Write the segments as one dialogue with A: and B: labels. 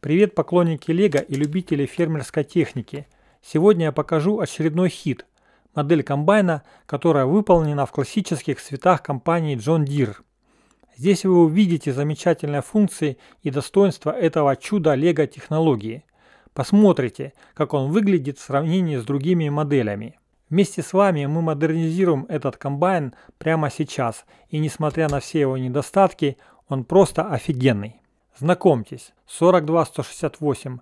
A: Привет поклонники Лего и любители фермерской техники. Сегодня я покажу очередной хит – модель комбайна, которая выполнена в классических цветах компании John Deere. Здесь вы увидите замечательные функции и достоинства этого чуда Лего технологии. Посмотрите, как он выглядит в сравнении с другими моделями. Вместе с вами мы модернизируем этот комбайн прямо сейчас, и несмотря на все его недостатки, он просто офигенный. Знакомьтесь, 42168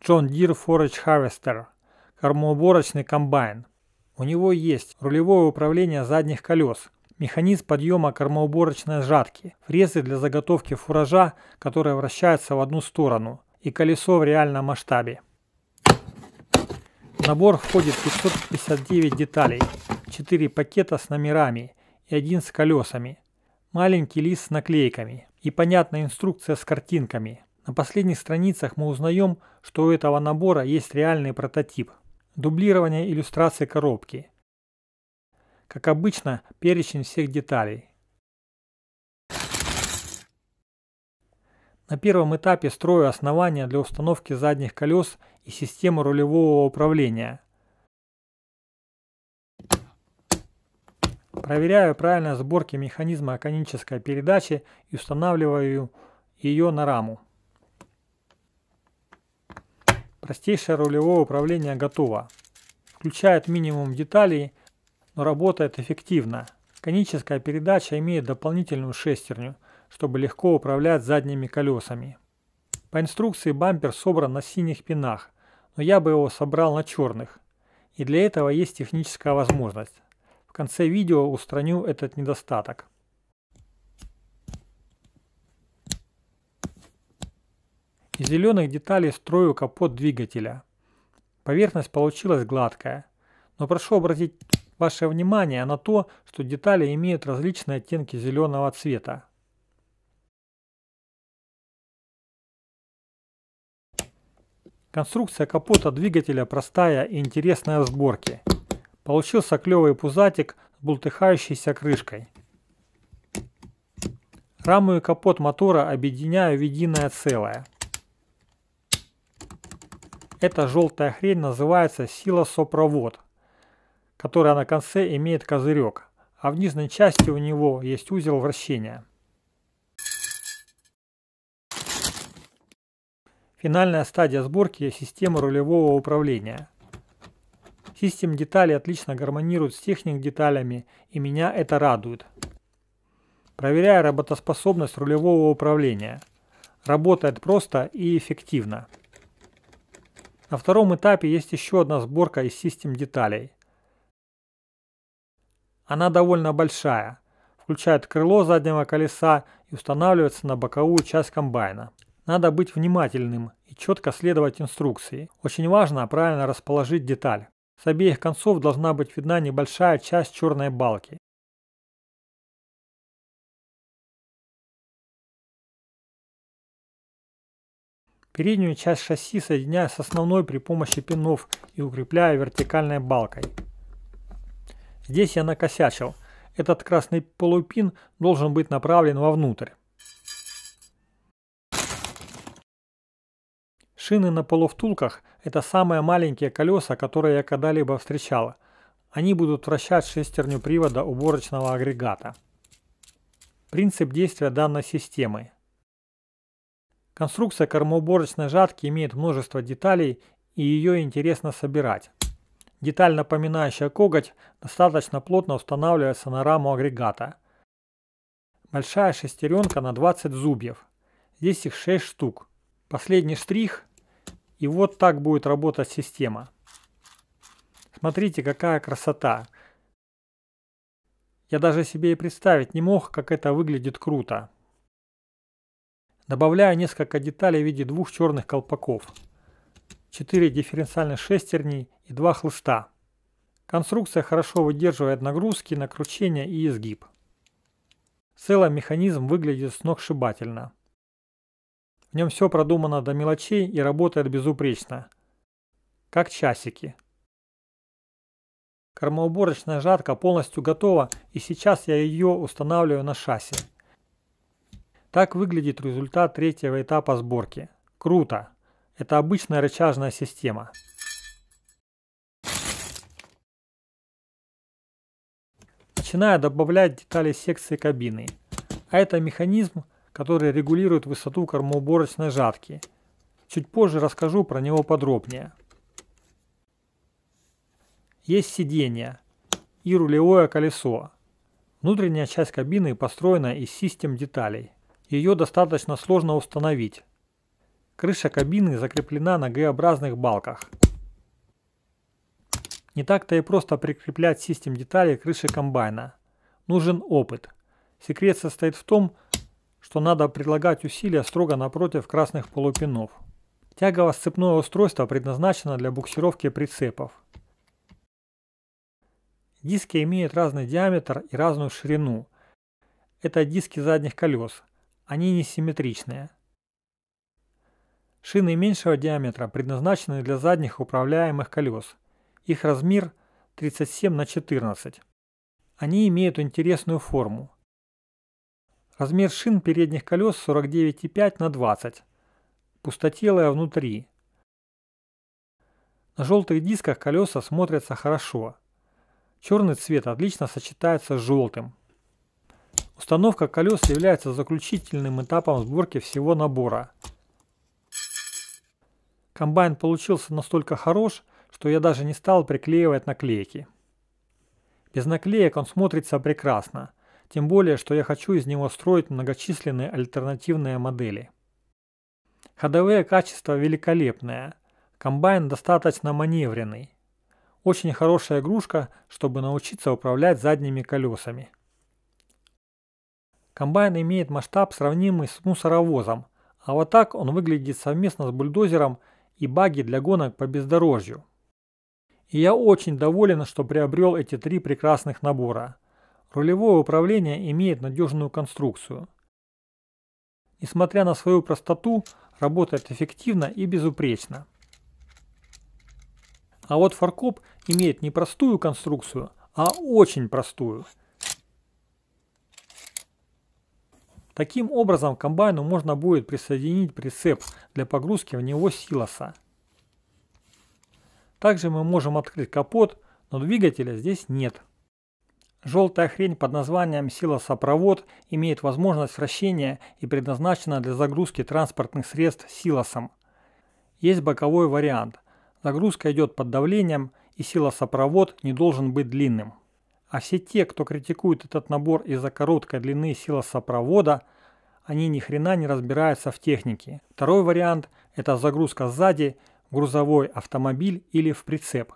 A: John Deere Forage Harvester, кормоуборочный комбайн. У него есть рулевое управление задних колес, механизм подъема кормоуборочной жатки, фрезы для заготовки фуража, которые вращаются в одну сторону, и колесо в реальном масштабе. В набор входит 559 деталей, 4 пакета с номерами и один с колесами – маленький лист с наклейками и понятная инструкция с картинками. На последних страницах мы узнаем, что у этого набора есть реальный прототип. Дублирование иллюстрации коробки. Как обычно, перечень всех деталей. На первом этапе строю основание для установки задних колес и системы рулевого управления – Проверяю правильность сборки механизма конической передачи и устанавливаю ее на раму. Простейшее рулевое управление готово. Включает минимум деталей, но работает эффективно. Коническая передача имеет дополнительную шестерню, чтобы легко управлять задними колесами. По инструкции бампер собран на синих пинах, но я бы его собрал на черных. И для этого есть техническая возможность. В конце видео устраню этот недостаток. Из зеленых деталей строю капот двигателя. Поверхность получилась гладкая, но прошу обратить ваше внимание на то, что детали имеют различные оттенки зеленого цвета. Конструкция капота двигателя простая и интересная в сборке. Получился клевый пузатик с бултыхающейся крышкой. Раму и капот мотора объединяю в единое целое. Эта желтая хрень называется силосопровод, которая на конце имеет козырек, а в нижней части у него есть узел вращения. Финальная стадия сборки системы рулевого управления – Систем детали отлично гармонируют с техник деталями, и меня это радует. Проверяю работоспособность рулевого управления. Работает просто и эффективно. На втором этапе есть еще одна сборка из систем деталей. Она довольно большая, включает крыло заднего колеса и устанавливается на боковую часть комбайна. Надо быть внимательным и четко следовать инструкции. Очень важно правильно расположить деталь. С обеих концов должна быть видна небольшая часть черной балки. Переднюю часть шасси соединяю с основной при помощи пинов и укрепляю вертикальной балкой. Здесь я накосячил. Этот красный полупин должен быть направлен вовнутрь. Шины на полувтулках – это самые маленькие колеса, которые я когда-либо встречал. Они будут вращать шестерню привода уборочного агрегата. Принцип действия данной системы. Конструкция кормоуборочной жатки имеет множество деталей и ее интересно собирать. Деталь, напоминающая коготь, достаточно плотно устанавливается на раму агрегата. Большая шестеренка на 20 зубьев. Здесь их 6 штук. Последний штрих и вот так будет работать система. Смотрите, какая красота. Я даже себе и представить не мог, как это выглядит круто. Добавляю несколько деталей в виде двух черных колпаков, 4 дифференциальных шестерни и 2 хлыста. Конструкция хорошо выдерживает нагрузки, накручение и изгиб. В целом механизм выглядит сногсшибательно. В нем все продумано до мелочей и работает безупречно. Как часики. Кормоуборочная жатка полностью готова и сейчас я ее устанавливаю на шасси. Так выглядит результат третьего этапа сборки. Круто! Это обычная рычажная система. Начинаю добавлять детали секции кабины. А это механизм, который регулирует высоту кормоуборочной жатки. Чуть позже расскажу про него подробнее. Есть сиденье и рулевое колесо. Внутренняя часть кабины построена из систем деталей. Ее достаточно сложно установить. Крыша кабины закреплена на Г-образных балках. Не так-то и просто прикреплять систем деталей крыши комбайна. Нужен опыт. Секрет состоит в том, что надо предлагать усилия строго напротив красных полупинов. Тягово-сцепное устройство предназначено для буксировки прицепов. Диски имеют разный диаметр и разную ширину. Это диски задних колес. Они несимметричные. Шины меньшего диаметра предназначены для задних управляемых колес. Их размер 37 на 14. Они имеют интересную форму. Размер шин передних колес 49,5 на 20. Пустотелая внутри. На желтых дисках колеса смотрятся хорошо. Черный цвет отлично сочетается с желтым. Установка колес является заключительным этапом сборки всего набора. Комбайн получился настолько хорош, что я даже не стал приклеивать наклейки. Без наклеек он смотрится прекрасно – тем более, что я хочу из него строить многочисленные альтернативные модели. Ходовые качества великолепные, комбайн достаточно маневренный. Очень хорошая игрушка, чтобы научиться управлять задними колесами. Комбайн имеет масштаб, сравнимый с мусоровозом, а вот так он выглядит совместно с бульдозером и баги для гонок по бездорожью. И я очень доволен, что приобрел эти три прекрасных набора. Рулевое управление имеет надежную конструкцию. Несмотря на свою простоту, работает эффективно и безупречно. А вот фаркоп имеет не простую конструкцию, а очень простую. Таким образом к комбайну можно будет присоединить прицеп для погрузки в него силоса. Также мы можем открыть капот, но двигателя здесь нет. Желтая хрень под названием силосопровод имеет возможность вращения и предназначена для загрузки транспортных средств силосом. Есть боковой вариант. Загрузка идет под давлением, и силосопровод не должен быть длинным. А все те, кто критикует этот набор из-за короткой длины силосопровода, они ни хрена не разбираются в технике. Второй вариант – это загрузка сзади, грузовой автомобиль или в прицеп.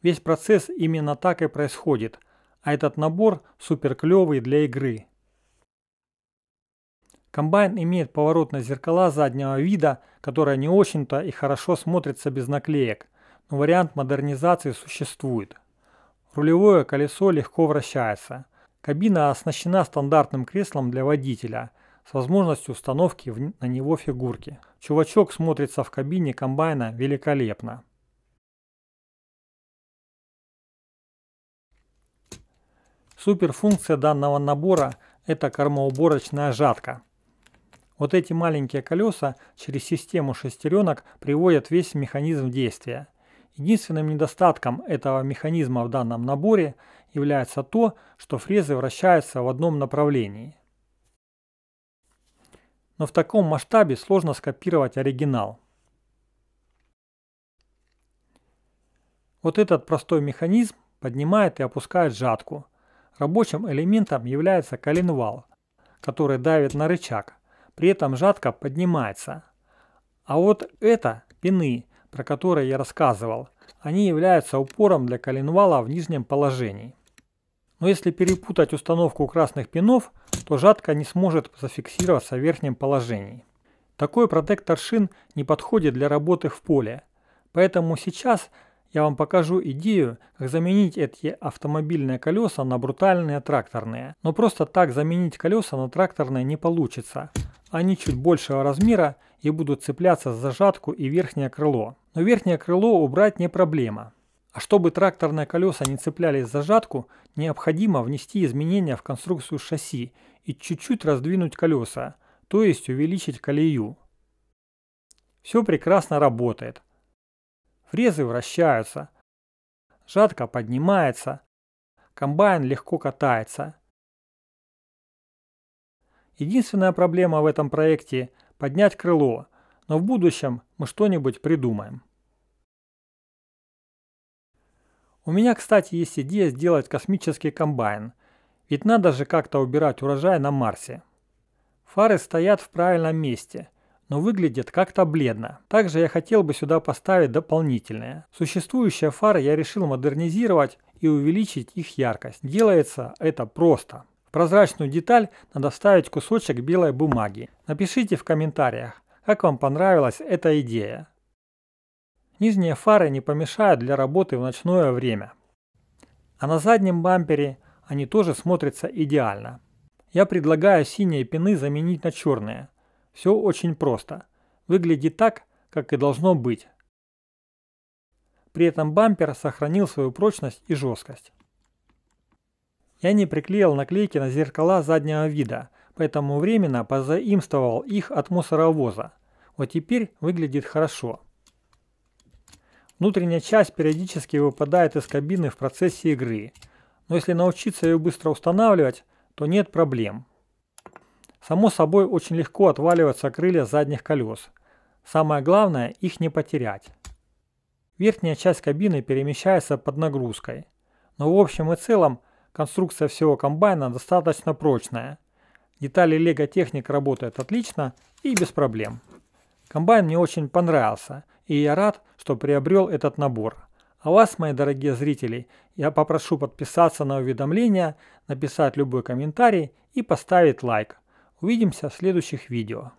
A: Весь процесс именно так и происходит – а этот набор супер клевый для игры. Комбайн имеет поворотные зеркала заднего вида, которые не очень-то и хорошо смотрятся без наклеек, но вариант модернизации существует. Рулевое колесо легко вращается. Кабина оснащена стандартным креслом для водителя с возможностью установки на него фигурки. Чувачок смотрится в кабине комбайна великолепно. Суперфункция данного набора – это кормоуборочная жатка. Вот эти маленькие колеса через систему шестеренок приводят весь механизм в действие. Единственным недостатком этого механизма в данном наборе является то, что фрезы вращаются в одном направлении. Но в таком масштабе сложно скопировать оригинал. Вот этот простой механизм поднимает и опускает жатку – Рабочим элементом является коленвал, который давит на рычаг, при этом жатка поднимается. А вот это пины, про которые я рассказывал, они являются упором для коленвала в нижнем положении. Но если перепутать установку красных пинов, то жатка не сможет зафиксироваться в верхнем положении. Такой протектор шин не подходит для работы в поле, поэтому сейчас я вам покажу идею, как заменить эти автомобильные колеса на брутальные тракторные. Но просто так заменить колеса на тракторные не получится. Они чуть большего размера и будут цепляться за зажатку и верхнее крыло. Но верхнее крыло убрать не проблема. А чтобы тракторные колеса не цеплялись за жатку, необходимо внести изменения в конструкцию шасси и чуть-чуть раздвинуть колеса, то есть увеличить колею. Все прекрасно работает. Фрезы вращаются. Жатка поднимается. Комбайн легко катается. Единственная проблема в этом проекте – поднять крыло, но в будущем мы что-нибудь придумаем. У меня, кстати, есть идея сделать космический комбайн, ведь надо же как-то убирать урожай на Марсе. Фары стоят в правильном месте – но выглядит как-то бледно. Также я хотел бы сюда поставить дополнительные. Существующие фары я решил модернизировать и увеличить их яркость. Делается это просто. В прозрачную деталь надо вставить кусочек белой бумаги. Напишите в комментариях, как вам понравилась эта идея. Нижние фары не помешают для работы в ночное время. А на заднем бампере они тоже смотрятся идеально. Я предлагаю синие пины заменить на черные – все очень просто. Выглядит так, как и должно быть. При этом бампер сохранил свою прочность и жесткость. Я не приклеил наклейки на зеркала заднего вида, поэтому временно позаимствовал их от мусоровоза. Вот теперь выглядит хорошо. Внутренняя часть периодически выпадает из кабины в процессе игры, но если научиться ее быстро устанавливать, то нет проблем. Само собой, очень легко отваливаются крылья задних колес. Самое главное – их не потерять. Верхняя часть кабины перемещается под нагрузкой. Но в общем и целом, конструкция всего комбайна достаточно прочная. Детали Лего Техник работают отлично и без проблем. Комбайн мне очень понравился, и я рад, что приобрел этот набор. А вас, мои дорогие зрители, я попрошу подписаться на уведомления, написать любой комментарий и поставить лайк. Увидимся в следующих видео.